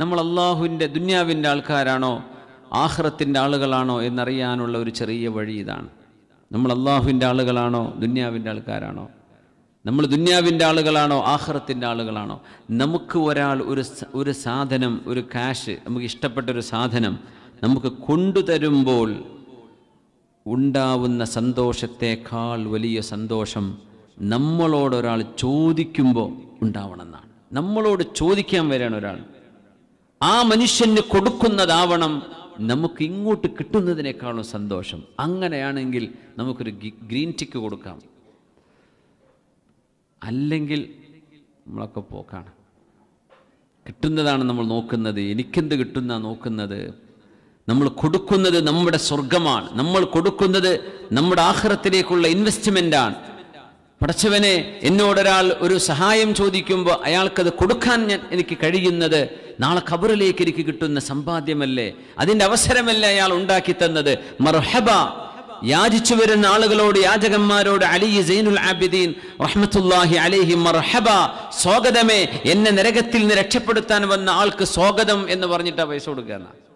നമ്മൾ അള്ളാഹുവിൻ്റെ ദുന്യാവിൻ്റെ ആൾക്കാരാണോ ആഹ്റത്തിൻ്റെ ആളുകളാണോ എന്നറിയാനുള്ള ഒരു ചെറിയ വഴി ഇതാണ് നമ്മൾ അള്ളാഹുവിൻ്റെ ആളുകളാണോ ദുന്യാവിൻ്റെ ആൾക്കാരാണോ നമ്മൾ ദുന്യാവിൻ്റെ ആളുകളാണോ ആഹ്റത്തിൻ്റെ ആളുകളാണോ നമുക്ക് ഒരാൾ ഒരു ഒരു സാധനം ഒരു ക്യാഷ് നമുക്ക് ഇഷ്ടപ്പെട്ട ഒരു സാധനം നമുക്ക് കൊണ്ടുതരുമ്പോൾ ഉണ്ടാവുന്ന സന്തോഷത്തേക്കാൾ വലിയ സന്തോഷം നമ്മളോടൊരാൾ ചോദിക്കുമ്പോൾ ഉണ്ടാവണമെന്നാണ് നമ്മളോട് ചോദിക്കാൻ വരികയാണ് ഒരാൾ ആ മനുഷ്യന് കൊടുക്കുന്നതാവണം നമുക്ക് ഇങ്ങോട്ട് കിട്ടുന്നതിനേക്കാളും സന്തോഷം അങ്ങനെയാണെങ്കിൽ നമുക്കൊരു ഗ്രീൻ ടിക്ക് കൊടുക്കാം അല്ലെങ്കിൽ നമ്മളൊക്കെ പോക്കാണ് കിട്ടുന്നതാണ് നമ്മൾ നോക്കുന്നത് എനിക്കെന്ത് കിട്ടുന്ന നോക്കുന്നത് നമ്മൾ കൊടുക്കുന്നത് നമ്മുടെ സ്വർഗമാണ് നമ്മൾ കൊടുക്കുന്നത് നമ്മുടെ ആഹ്റത്തിലേക്കുള്ള ഇൻവെസ്റ്റ്മെൻ്റാണ് പടച്ചവനെ എന്നോടൊരാൾ ഒരു സഹായം ചോദിക്കുമ്പോൾ അയാൾക്കത് കൊടുക്കാൻ ഞാൻ എനിക്ക് കഴിയുന്നത് നാളെ ഖബറിലേക്ക് എനിക്ക് കിട്ടുന്ന സമ്പാദ്യമല്ലേ അതിൻ്റെ അവസരമല്ലേ അയാൾ ഉണ്ടാക്കി തന്നത് മർഹബ യാചിച്ചു വരുന്ന ആളുകളോട് യാചകന്മാരോട് അലി സൈനുൽ ആബിദീൻ റഹ്മത്തുല്ലാഹി അലിഹി മർഹബ സ്വാഗതമേ എന്നെ നരകത്തിൽ നിന്ന് രക്ഷപ്പെടുത്താൻ വന്ന ആൾക്ക് സ്വാഗതം എന്ന് പറഞ്ഞിട്ടാണ് പൈസ കൊടുക്കുക